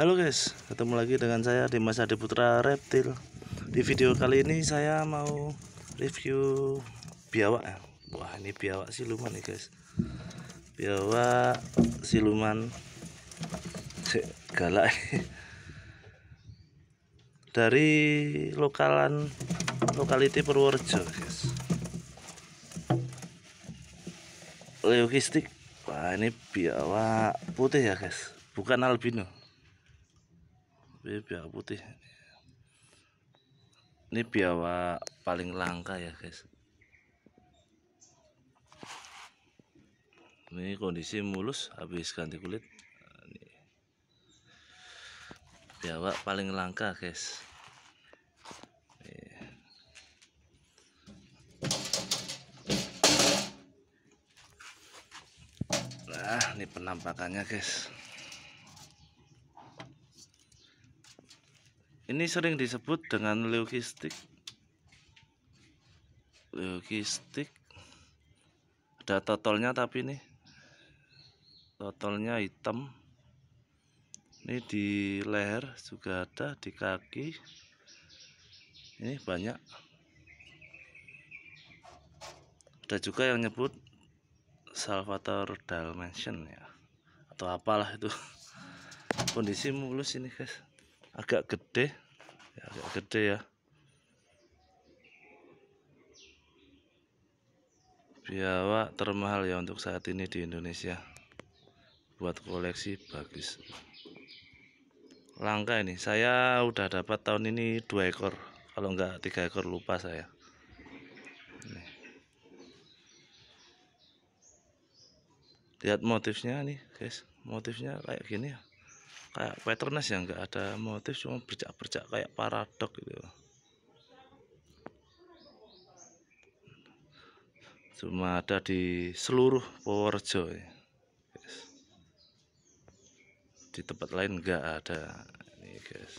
Halo guys, ketemu lagi dengan saya di Dimas Adi Putra Reptil. Di video kali ini saya mau review biawak. Wah, ini biawak siluman nih guys. Biawak siluman segala galak Dari lokalan lokality Purworejo guys. Leukistik. Wah, ini biawak putih ya guys, bukan albino ini biawak putih ini biawak paling langka ya guys ini kondisi mulus habis ganti kulit ini. biawak paling langka guys nah ini penampakannya guys Ini sering disebut dengan logistik. Logistik. Ada totalnya tapi nih. totalnya hitam. Ini di leher juga ada, di kaki. Ini banyak. Ada juga yang nyebut Salvator Dalmatian ya. Atau apalah itu. Kondisi mulus ini, guys agak gede ya, agak gede ya biawak termahal ya untuk saat ini di Indonesia buat koleksi bagus langka ini saya udah dapat tahun ini dua ekor kalau enggak tiga ekor lupa saya ini. lihat motifnya nih guys motifnya kayak gini ya kayak patternnya yang nggak ada motif cuma bercak-bercak kayak paradok gitu cuma ada di seluruh powerjoy ya. guys. di tempat lain nggak ada ini guys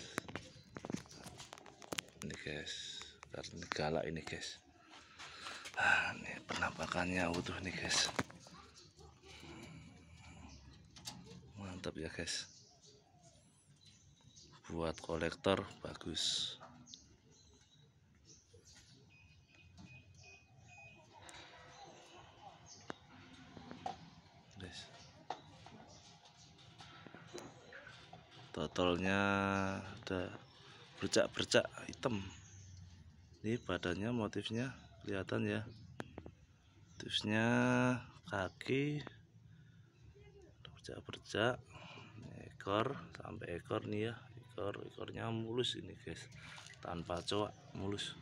ini guys karena galak ini guys nah, ini penampakannya utuh nih guys mantap ya guys buat kolektor bagus Totalnya ada bercak-bercak hitam ini badannya motifnya kelihatan ya motifnya kaki bercak-bercak ekor sampai ekor nih ya ekor ekornya mulus ini guys tanpa coak mulus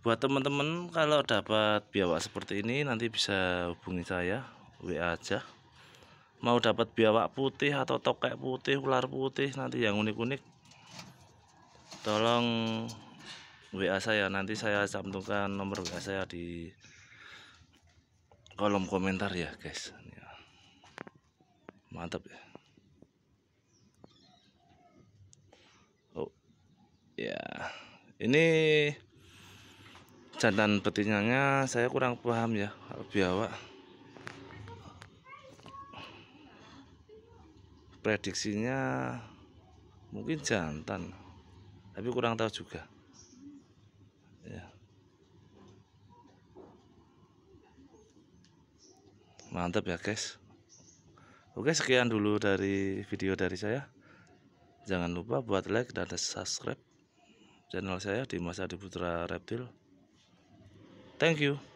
buat teman-teman kalau dapat biawak seperti ini nanti bisa hubungi saya WA aja mau dapat biawak putih atau tokek putih ular putih nanti yang unik-unik tolong WA saya nanti saya cantumkan nomor WA saya di kolom komentar ya guys ya. mantap ya ini jantan betinanya saya kurang paham ya biawa. prediksinya mungkin jantan tapi kurang tahu juga ya mantap ya guys oke sekian dulu dari video dari saya jangan lupa buat like dan subscribe channel saya di di putra Reptil thank you